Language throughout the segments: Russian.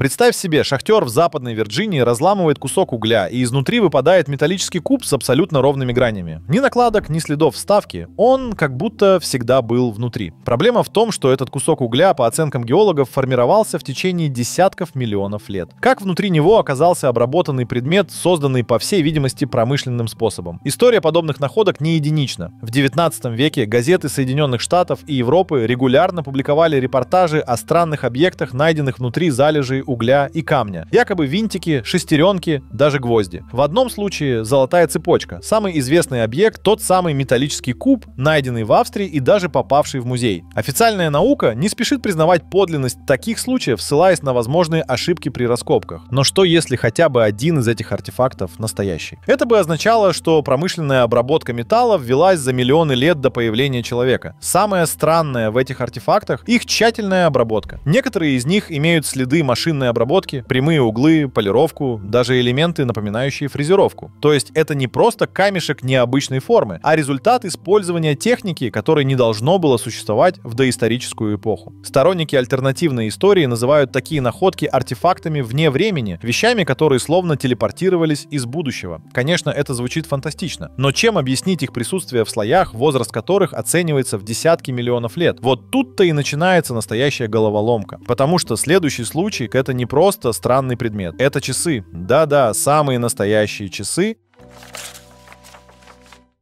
Представь себе, шахтер в Западной Вирджинии разламывает кусок угля, и изнутри выпадает металлический куб с абсолютно ровными гранями. Ни накладок, ни следов вставки, он как будто всегда был внутри. Проблема в том, что этот кусок угля, по оценкам геологов, формировался в течение десятков миллионов лет. Как внутри него оказался обработанный предмет, созданный, по всей видимости, промышленным способом? История подобных находок не единична. В 19 веке газеты Соединенных Штатов и Европы регулярно публиковали репортажи о странных объектах, найденных внутри залежей угля и камня. Якобы винтики, шестеренки, даже гвозди. В одном случае золотая цепочка. Самый известный объект, тот самый металлический куб, найденный в Австрии и даже попавший в музей. Официальная наука не спешит признавать подлинность таких случаев, ссылаясь на возможные ошибки при раскопках. Но что если хотя бы один из этих артефактов настоящий? Это бы означало, что промышленная обработка металла велась за миллионы лет до появления человека. Самое странное в этих артефактах — их тщательная обработка. Некоторые из них имеют следы машин системные обработки, прямые углы, полировку, даже элементы, напоминающие фрезеровку. То есть это не просто камешек необычной формы, а результат использования техники, которой не должно было существовать в доисторическую эпоху. Сторонники альтернативной истории называют такие находки артефактами вне времени, вещами, которые словно телепортировались из будущего. Конечно, это звучит фантастично, но чем объяснить их присутствие в слоях, возраст которых оценивается в десятки миллионов лет? Вот тут-то и начинается настоящая головоломка, потому что следующий случай к это не просто странный предмет. Это часы. Да-да, самые настоящие часы.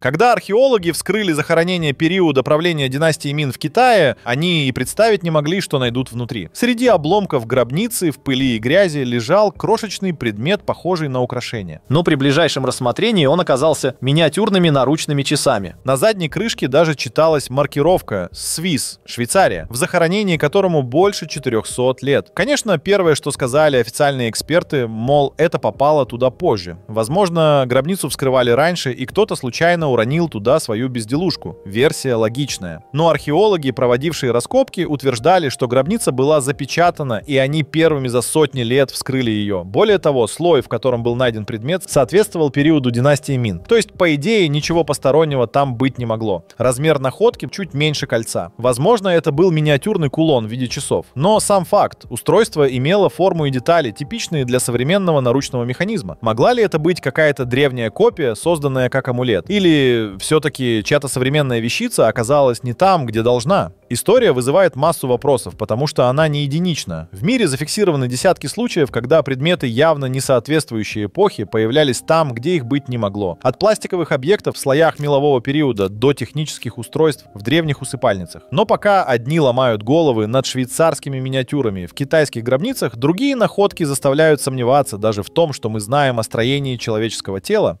Когда археологи вскрыли захоронение периода правления династии Мин в Китае, они и представить не могли, что найдут внутри. Среди обломков гробницы в пыли и грязи лежал крошечный предмет, похожий на украшение. Но при ближайшем рассмотрении он оказался миниатюрными наручными часами. На задней крышке даже читалась маркировка «Свис», Швейцария, в захоронении которому больше 400 лет. Конечно, первое, что сказали официальные эксперты, мол, это попало туда позже. Возможно, гробницу вскрывали раньше, и кто-то случайно уронил туда свою безделушку. Версия логичная. Но археологи, проводившие раскопки, утверждали, что гробница была запечатана, и они первыми за сотни лет вскрыли ее. Более того, слой, в котором был найден предмет, соответствовал периоду династии Мин. То есть, по идее, ничего постороннего там быть не могло. Размер находки чуть меньше кольца. Возможно, это был миниатюрный кулон в виде часов. Но сам факт, устройство имело форму и детали, типичные для современного наручного механизма. Могла ли это быть какая-то древняя копия, созданная как амулет? Или все-таки чья-то современная вещица оказалась не там, где должна. История вызывает массу вопросов, потому что она не единична. В мире зафиксированы десятки случаев, когда предметы, явно не соответствующие эпохе, появлялись там, где их быть не могло. От пластиковых объектов в слоях мелового периода до технических устройств в древних усыпальницах. Но пока одни ломают головы над швейцарскими миниатюрами в китайских гробницах, другие находки заставляют сомневаться даже в том, что мы знаем о строении человеческого тела.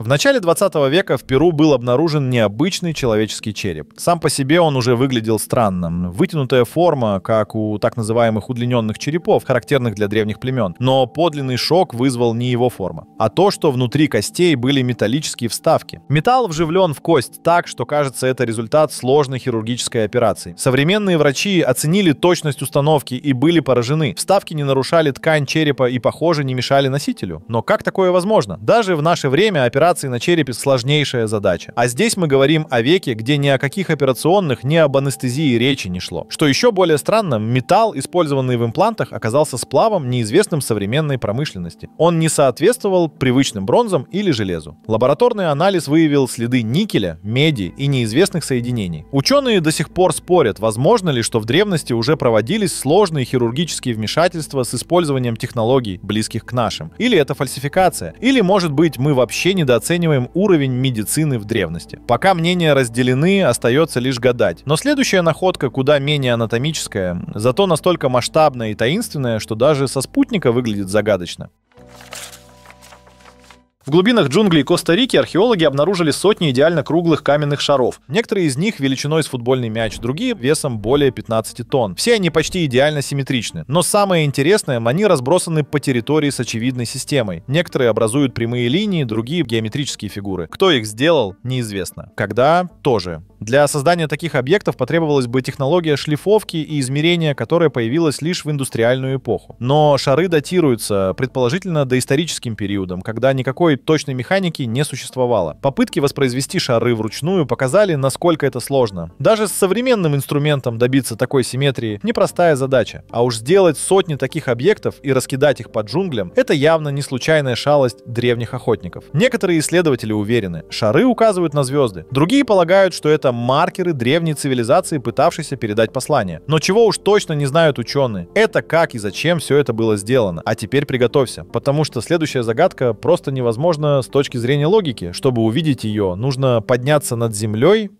В начале 20 века в Перу был обнаружен необычный человеческий череп. Сам по себе он уже выглядел странным. Вытянутая форма, как у так называемых удлиненных черепов, характерных для древних племен. Но подлинный шок вызвал не его форма, а то, что внутри костей были металлические вставки. Металл вживлен в кость так, что кажется это результат сложной хирургической операции. Современные врачи оценили точность установки и были поражены. Вставки не нарушали ткань черепа и, похоже, не мешали носителю. Но как такое возможно? Даже в наше время операция операций на черепе сложнейшая задача. А здесь мы говорим о веке, где ни о каких операционных, ни об анестезии речи не шло. Что еще более странно, металл, использованный в имплантах, оказался сплавом, неизвестным современной промышленности. Он не соответствовал привычным бронзам или железу. Лабораторный анализ выявил следы никеля, меди и неизвестных соединений. Ученые до сих пор спорят, возможно ли, что в древности уже проводились сложные хирургические вмешательства с использованием технологий, близких к нашим. Или это фальсификация. Или, может быть, мы вообще недооцениваем недооцениваем уровень медицины в древности. Пока мнения разделены, остается лишь гадать. Но следующая находка куда менее анатомическая, зато настолько масштабная и таинственная, что даже со спутника выглядит загадочно. В глубинах джунглей Коста-Рики археологи обнаружили сотни идеально круглых каменных шаров. Некоторые из них величиной с футбольный мяч, другие весом более 15 тонн. Все они почти идеально симметричны. Но самое интересное, они разбросаны по территории с очевидной системой. Некоторые образуют прямые линии, другие геометрические фигуры. Кто их сделал, неизвестно. Когда — тоже для создания таких объектов потребовалась бы технология шлифовки и измерения, которая появилась лишь в индустриальную эпоху. Но шары датируются, предположительно, доисторическим периодом, когда никакой точной механики не существовало. Попытки воспроизвести шары вручную показали, насколько это сложно. Даже с современным инструментом добиться такой симметрии — непростая задача. А уж сделать сотни таких объектов и раскидать их по джунглям — это явно не случайная шалость древних охотников. Некоторые исследователи уверены, шары указывают на звезды. Другие полагают, что это это маркеры древней цивилизации, пытавшейся передать послание. Но чего уж точно не знают ученые. Это как и зачем все это было сделано. А теперь приготовься, потому что следующая загадка просто невозможна с точки зрения логики. Чтобы увидеть ее, нужно подняться над землей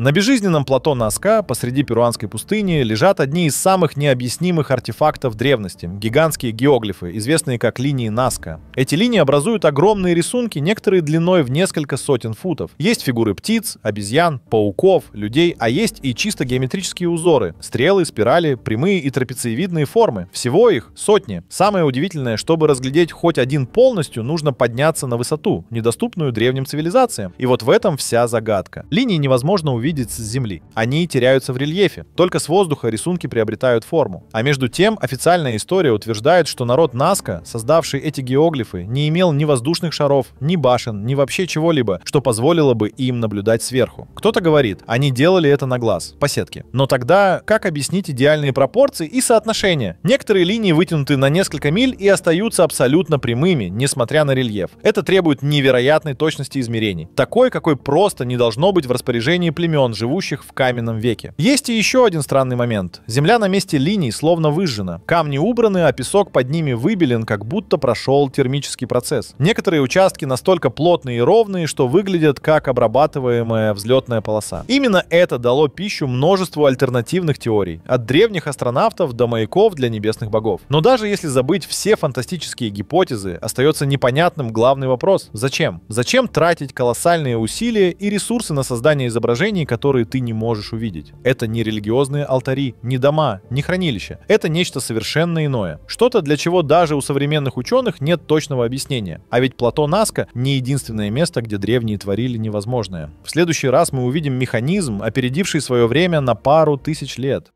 на безжизненном плато Наска посреди перуанской пустыни лежат одни из самых необъяснимых артефактов древности – гигантские геоглифы, известные как линии Наска. Эти линии образуют огромные рисунки, некоторые длиной в несколько сотен футов. Есть фигуры птиц, обезьян, пауков, людей, а есть и чисто геометрические узоры – стрелы, спирали, прямые и трапециевидные формы. Всего их сотни. Самое удивительное, чтобы разглядеть хоть один полностью, нужно подняться на высоту, недоступную древним цивилизациям. И вот в этом вся загадка. Линии невозможно увидеть видеть с земли. Они теряются в рельефе. Только с воздуха рисунки приобретают форму. А между тем, официальная история утверждает, что народ Наска, создавший эти геоглифы, не имел ни воздушных шаров, ни башен, ни вообще чего-либо, что позволило бы им наблюдать сверху. Кто-то говорит, они делали это на глаз, по сетке. Но тогда как объяснить идеальные пропорции и соотношения? Некоторые линии вытянуты на несколько миль и остаются абсолютно прямыми, несмотря на рельеф. Это требует невероятной точности измерений. Такой, какой просто не должно быть в распоряжении племен племен, живущих в каменном веке. Есть и еще один странный момент. Земля на месте линий словно выжжена. Камни убраны, а песок под ними выбелен, как будто прошел термический процесс. Некоторые участки настолько плотные и ровные, что выглядят как обрабатываемая взлетная полоса. Именно это дало пищу множеству альтернативных теорий. От древних астронавтов до маяков для небесных богов. Но даже если забыть все фантастические гипотезы, остается непонятным главный вопрос. Зачем? Зачем тратить колоссальные усилия и ресурсы на создание изображений, которые ты не можешь увидеть. Это не религиозные алтари, не дома, не хранилища. Это нечто совершенно иное. Что-то, для чего даже у современных ученых нет точного объяснения. А ведь плато Наска не единственное место, где древние творили невозможное. В следующий раз мы увидим механизм, опередивший свое время на пару тысяч лет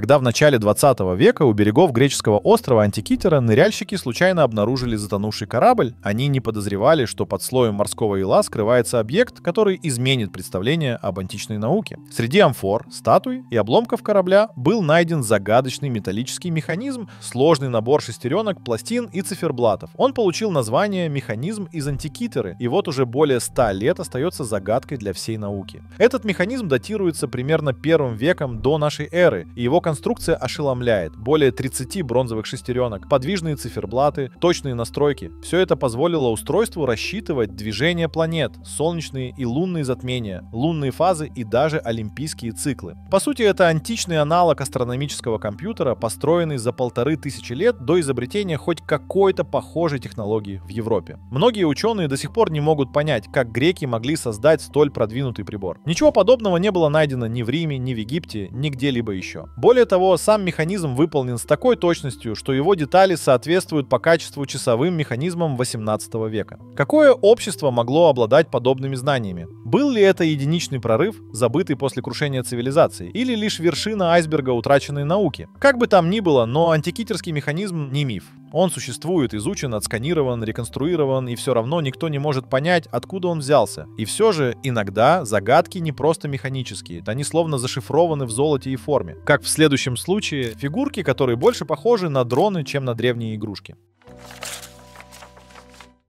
когда в начале 20 века у берегов греческого острова Антикитера ныряльщики случайно обнаружили затонувший корабль, они не подозревали, что под слоем морского ила скрывается объект, который изменит представление об античной науке. Среди амфор, статуй и обломков корабля был найден загадочный металлический механизм, сложный набор шестеренок, пластин и циферблатов. Он получил название «механизм из Антикитеры», и вот уже более 100 лет остается загадкой для всей науки. Этот механизм датируется примерно первым веком до нашей эры, и его конструкция ошеломляет. Более 30 бронзовых шестеренок, подвижные циферблаты, точные настройки. Все это позволило устройству рассчитывать движение планет, солнечные и лунные затмения, лунные фазы и даже олимпийские циклы. По сути, это античный аналог астрономического компьютера, построенный за полторы тысячи лет до изобретения хоть какой-то похожей технологии в Европе. Многие ученые до сих пор не могут понять, как греки могли создать столь продвинутый прибор. Ничего подобного не было найдено ни в Риме, ни в Египте, нигде либо еще. Более более того, сам механизм выполнен с такой точностью, что его детали соответствуют по качеству часовым механизмам 18 века. Какое общество могло обладать подобными знаниями? Был ли это единичный прорыв, забытый после крушения цивилизации, или лишь вершина айсберга утраченной науки? Как бы там ни было, но антикитерский механизм не миф. Он существует, изучен, отсканирован, реконструирован, и все равно никто не может понять, откуда он взялся. И все же, иногда загадки не просто механические, они словно зашифрованы в золоте и форме. Как в следующем случае, фигурки, которые больше похожи на дроны, чем на древние игрушки.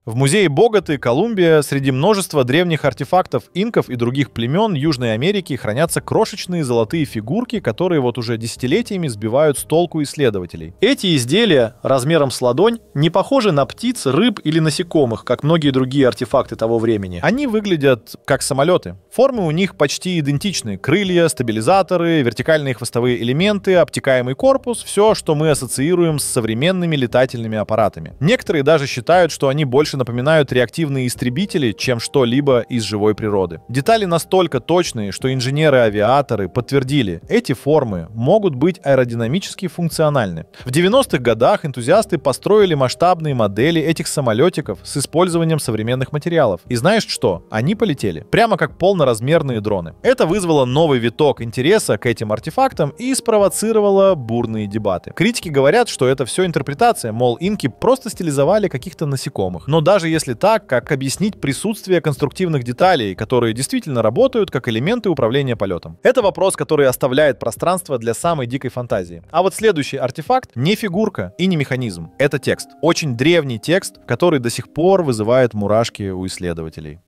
В музее богаты Колумбия, среди множества древних артефактов инков и других племен Южной Америки хранятся крошечные золотые фигурки, которые вот уже десятилетиями сбивают с толку исследователей. Эти изделия размером с ладонь не похожи на птиц, рыб или насекомых, как многие другие артефакты того времени. Они выглядят как самолеты. Формы у них почти идентичны. Крылья, стабилизаторы, вертикальные хвостовые элементы, обтекаемый корпус — все, что мы ассоциируем с современными летательными аппаратами. Некоторые даже считают, что они больше напоминают реактивные истребители, чем что-либо из живой природы. Детали настолько точные, что инженеры-авиаторы подтвердили, эти формы могут быть аэродинамически функциональны. В 90-х годах энтузиасты построили масштабные модели этих самолетиков с использованием современных материалов. И знаешь что? Они полетели. Прямо как полноразмерные дроны. Это вызвало новый виток интереса к этим артефактам и спровоцировало бурные дебаты. Критики говорят, что это все интерпретация, мол, инки просто стилизовали каких-то насекомых. Но даже если так, как объяснить присутствие конструктивных деталей, которые действительно работают как элементы управления полетом? Это вопрос, который оставляет пространство для самой дикой фантазии. А вот следующий артефакт не фигурка и не механизм. Это текст. Очень древний текст, который до сих пор вызывает мурашки у исследователей.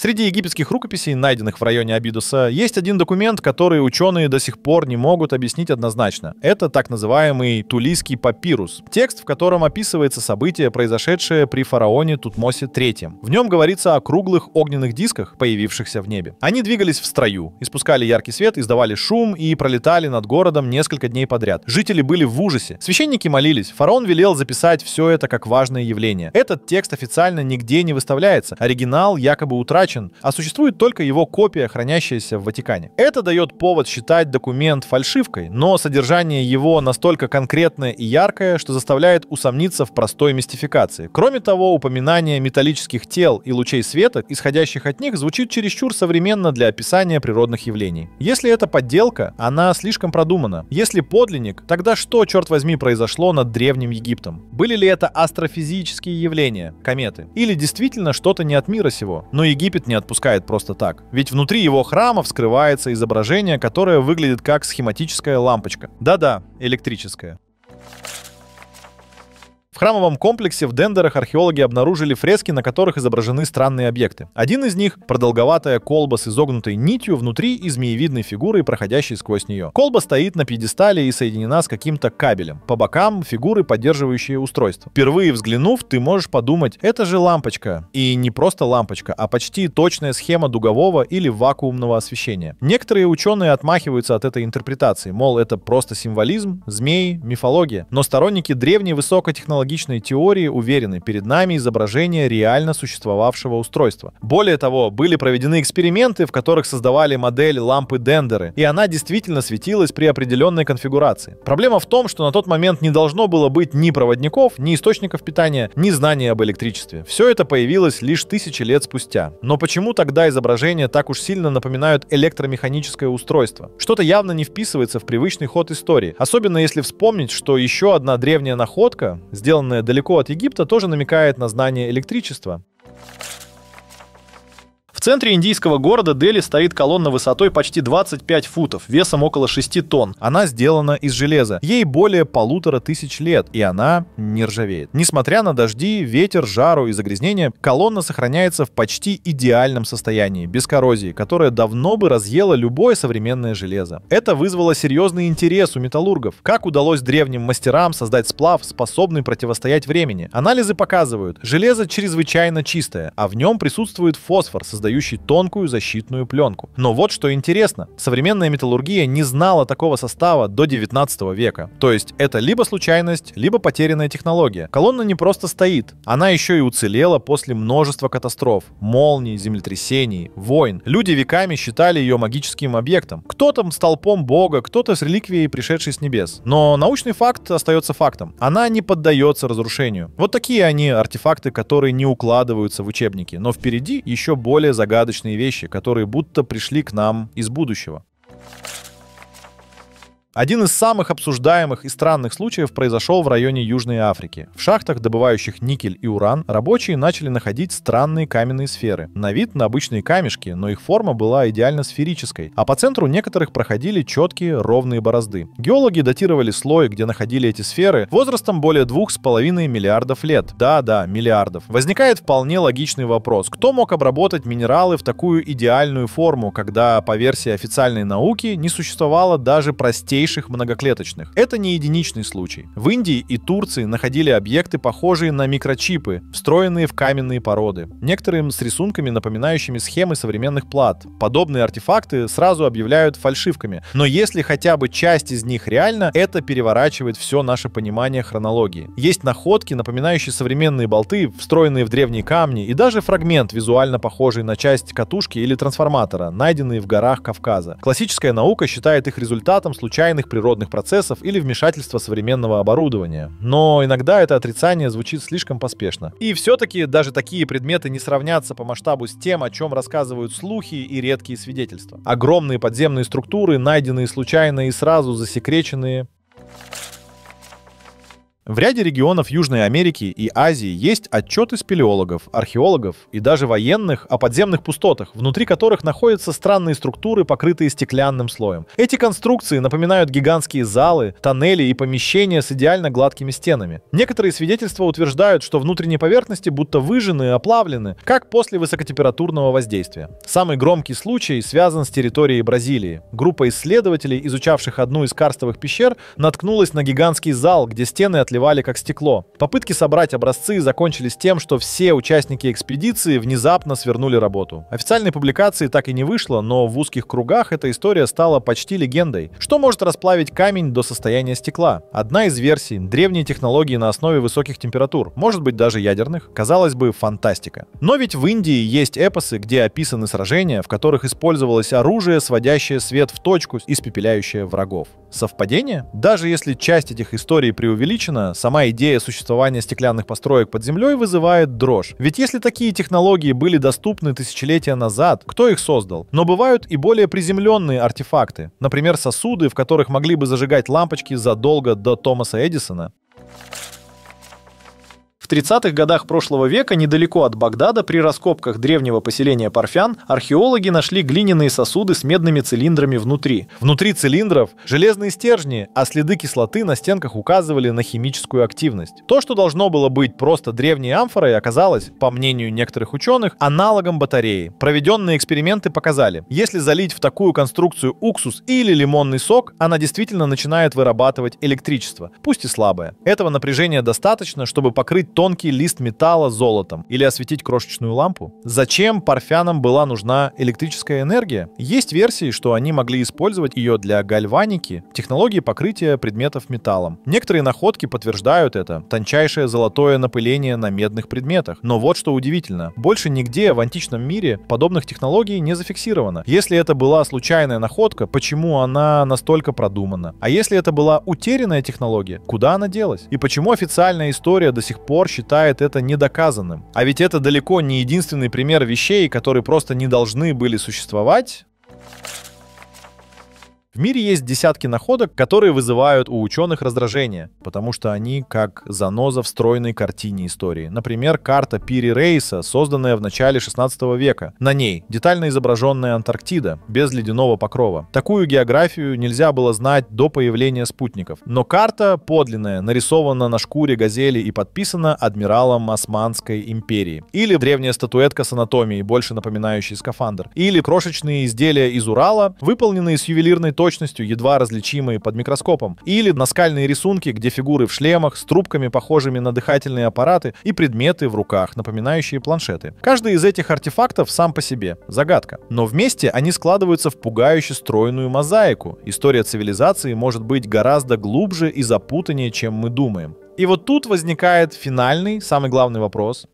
Среди египетских рукописей, найденных в районе Абидуса, есть один документ, который ученые до сих пор не могут объяснить однозначно. Это так называемый Тулийский папирус, текст, в котором описывается событие, произошедшее при фараоне Тутмосе III. В нем говорится о круглых огненных дисках, появившихся в небе. Они двигались в строю, испускали яркий свет, издавали шум и пролетали над городом несколько дней подряд. Жители были в ужасе. Священники молились. Фараон велел записать все это как важное явление. Этот текст официально нигде не выставляется. Оригинал якобы утрачен утрачен, а существует только его копия, хранящаяся в Ватикане. Это дает повод считать документ фальшивкой, но содержание его настолько конкретное и яркое, что заставляет усомниться в простой мистификации. Кроме того, упоминание металлических тел и лучей света, исходящих от них, звучит чересчур современно для описания природных явлений. Если это подделка, она слишком продумана. Если подлинник, тогда что, черт возьми, произошло над Древним Египтом? Были ли это астрофизические явления, кометы? Или действительно что-то не от мира сего? Но Египет терпит, не отпускает просто так. Ведь внутри его храма вскрывается изображение, которое выглядит как схематическая лампочка. Да-да, электрическая. В храмовом комплексе в Дендерах археологи обнаружили фрески, на которых изображены странные объекты. Один из них — продолговатая колба с изогнутой нитью внутри и змеевидной фигурой, проходящей сквозь нее. Колба стоит на пьедестале и соединена с каким-то кабелем. По бокам — фигуры, поддерживающие устройство. Впервые взглянув, ты можешь подумать, это же лампочка. И не просто лампочка, а почти точная схема дугового или вакуумного освещения. Некоторые ученые отмахиваются от этой интерпретации, мол, это просто символизм, змеи, мифология. Но сторонники древней высокотехнологии аналогичные теории уверены, перед нами изображение реально существовавшего устройства. Более того, были проведены эксперименты, в которых создавали модель лампы Дендеры, и она действительно светилась при определенной конфигурации. Проблема в том, что на тот момент не должно было быть ни проводников, ни источников питания, ни знания об электричестве. Все это появилось лишь тысячи лет спустя. Но почему тогда изображения так уж сильно напоминают электромеханическое устройство? Что-то явно не вписывается в привычный ход истории, особенно если вспомнить, что еще одна древняя находка сделала сделанное далеко от Египта, тоже намекает на знание электричества. В центре индийского города Дели стоит колонна высотой почти 25 футов, весом около 6 тонн. Она сделана из железа. Ей более полутора тысяч лет, и она не ржавеет. Несмотря на дожди, ветер, жару и загрязнение, колонна сохраняется в почти идеальном состоянии, без коррозии, которая давно бы разъела любое современное железо. Это вызвало серьезный интерес у металлургов. Как удалось древним мастерам создать сплав, способный противостоять времени? Анализы показывают, железо чрезвычайно чистое, а в нем присутствует фосфор, создающий создающий тонкую защитную пленку. Но вот что интересно, современная металлургия не знала такого состава до 19 века. То есть это либо случайность, либо потерянная технология. Колонна не просто стоит, она еще и уцелела после множества катастроф, молний, землетрясений, войн. Люди веками считали ее магическим объектом. кто там с толпом бога, кто-то с реликвией, пришедшей с небес. Но научный факт остается фактом. Она не поддается разрушению. Вот такие они артефакты, которые не укладываются в учебники. Но впереди еще более загадочные вещи, которые будто пришли к нам из будущего. Один из самых обсуждаемых и странных случаев произошел в районе Южной Африки. В шахтах, добывающих никель и уран, рабочие начали находить странные каменные сферы. На вид на обычные камешки, но их форма была идеально сферической, а по центру некоторых проходили четкие ровные борозды. Геологи датировали слой, где находили эти сферы, возрастом более 2,5 миллиардов лет. Да-да, миллиардов. Возникает вполне логичный вопрос, кто мог обработать минералы в такую идеальную форму, когда, по версии официальной науки, не существовало даже простейших? крупнейших многоклеточных. Это не единичный случай. В Индии и Турции находили объекты, похожие на микрочипы, встроенные в каменные породы. Некоторым с рисунками, напоминающими схемы современных плат. Подобные артефакты сразу объявляют фальшивками. Но если хотя бы часть из них реально, это переворачивает все наше понимание хронологии. Есть находки, напоминающие современные болты, встроенные в древние камни, и даже фрагмент, визуально похожий на часть катушки или трансформатора, найденные в горах Кавказа. Классическая наука считает их результатом случайно случайных природных процессов или вмешательства современного оборудования. Но иногда это отрицание звучит слишком поспешно. И все-таки даже такие предметы не сравнятся по масштабу с тем, о чем рассказывают слухи и редкие свидетельства. Огромные подземные структуры, найденные случайно и сразу засекреченные, в ряде регионов Южной Америки и Азии есть отчеты спелеологов, археологов и даже военных о подземных пустотах, внутри которых находятся странные структуры, покрытые стеклянным слоем. Эти конструкции напоминают гигантские залы, тоннели и помещения с идеально гладкими стенами. Некоторые свидетельства утверждают, что внутренние поверхности будто выжжены и оплавлены, как после высокотемпературного воздействия. Самый громкий случай связан с территорией Бразилии. Группа исследователей, изучавших одну из карстовых пещер, наткнулась на гигантский зал, где стены отливались заливали как стекло. Попытки собрать образцы закончились тем, что все участники экспедиции внезапно свернули работу. Официальной публикации так и не вышло, но в узких кругах эта история стала почти легендой. Что может расплавить камень до состояния стекла? Одна из версий — древние технологии на основе высоких температур, может быть даже ядерных. Казалось бы, фантастика. Но ведь в Индии есть эпосы, где описаны сражения, в которых использовалось оружие, сводящее свет в точку, испепеляющее врагов. Совпадение? Даже если часть этих историй преувеличена, Ленина, сама идея существования стеклянных построек под землей вызывает дрожь. Ведь если такие технологии были доступны тысячелетия назад, кто их создал? Но бывают и более приземленные артефакты, например, сосуды, в которых могли бы зажигать лампочки задолго до Томаса Эдисона. В 30-х годах прошлого века недалеко от Багдада при раскопках древнего поселения Парфян археологи нашли глиняные сосуды с медными цилиндрами внутри. Внутри цилиндров железные стержни, а следы кислоты на стенках указывали на химическую активность. То, что должно было быть просто древней амфорой, оказалось, по мнению некоторых ученых, аналогом батареи. Проведенные эксперименты показали, если залить в такую конструкцию уксус или лимонный сок, она действительно начинает вырабатывать электричество, пусть и слабое. Этого напряжения достаточно, чтобы покрыть тонкий лист металла золотом или осветить крошечную лампу? Зачем парфянам была нужна электрическая энергия? Есть версии, что они могли использовать ее для гальваники, технологии покрытия предметов металлом. Некоторые находки подтверждают это. Тончайшее золотое напыление на медных предметах. Но вот что удивительно. Больше нигде в античном мире подобных технологий не зафиксировано. Если это была случайная находка, почему она настолько продумана? А если это была утерянная технология, куда она делась? И почему официальная история до сих пор считает это недоказанным. А ведь это далеко не единственный пример вещей, которые просто не должны были существовать, в мире есть десятки находок, которые вызывают у ученых раздражение, потому что они как заноза в стройной картине истории. Например, карта Пири Рейса, созданная в начале 16 века. На ней детально изображенная Антарктида, без ледяного покрова. Такую географию нельзя было знать до появления спутников. Но карта подлинная, нарисована на шкуре газели и подписана адмиралом Османской империи. Или древняя статуэтка с анатомией, больше напоминающей скафандр. Или крошечные изделия из Урала, выполненные с ювелирной точностью, едва различимые под микроскопом. Или наскальные рисунки, где фигуры в шлемах, с трубками, похожими на дыхательные аппараты, и предметы в руках, напоминающие планшеты. Каждый из этих артефактов сам по себе — загадка. Но вместе они складываются в пугающе стройную мозаику. История цивилизации может быть гораздо глубже и запутаннее, чем мы думаем. И вот тут возникает финальный, самый главный вопрос.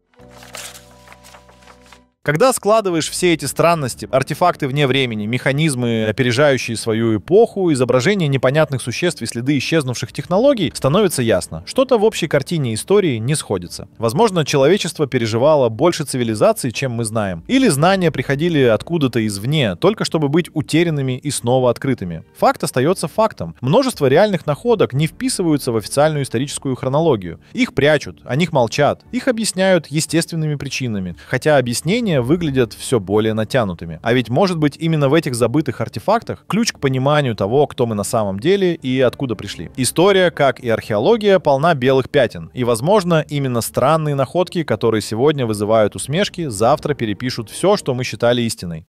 Когда складываешь все эти странности, артефакты вне времени, механизмы, опережающие свою эпоху, изображения непонятных существ и следы исчезнувших технологий, становится ясно, что-то в общей картине истории не сходится. Возможно, человечество переживало больше цивилизаций, чем мы знаем, или знания приходили откуда-то извне, только чтобы быть утерянными и снова открытыми. Факт остается фактом. Множество реальных находок не вписываются в официальную историческую хронологию. Их прячут, о них молчат, их объясняют естественными причинами, хотя объяснения решения выглядят все более натянутыми. А ведь может быть именно в этих забытых артефактах ключ к пониманию того, кто мы на самом деле и откуда пришли. История, как и археология, полна белых пятен. И, возможно, именно странные находки, которые сегодня вызывают усмешки, завтра перепишут все, что мы считали истиной.